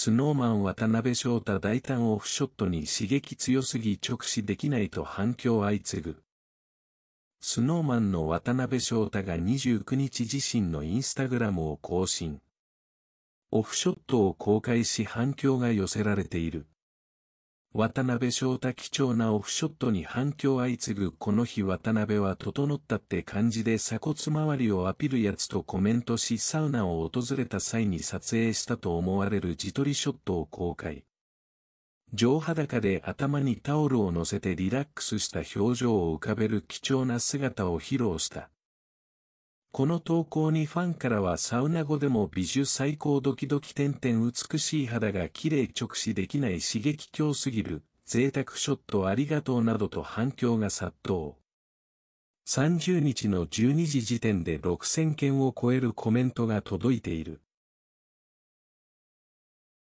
スノーマン渡辺翔太大胆オフショットに刺激強すぎ直視できないと反響相次ぐ。スノーマンの渡辺翔太が29日自身のインスタグラムを更新。オフショットを公開し反響が寄せられている。渡辺翔太貴重なオフショットに反響相次ぐこの日渡辺は整ったって感じで鎖骨周りをアピールやつとコメントしサウナを訪れた際に撮影したと思われる自撮りショットを公開。上裸で頭にタオルを乗せてリラックスした表情を浮かべる貴重な姿を披露した。この投稿にファンからはサウナ後でも美女最高ドキドキ点々美しい肌が綺麗直視できない刺激強すぎる、贅沢ショットありがとうなどと反響が殺到。30日の12時時点で6000件を超えるコメントが届いている。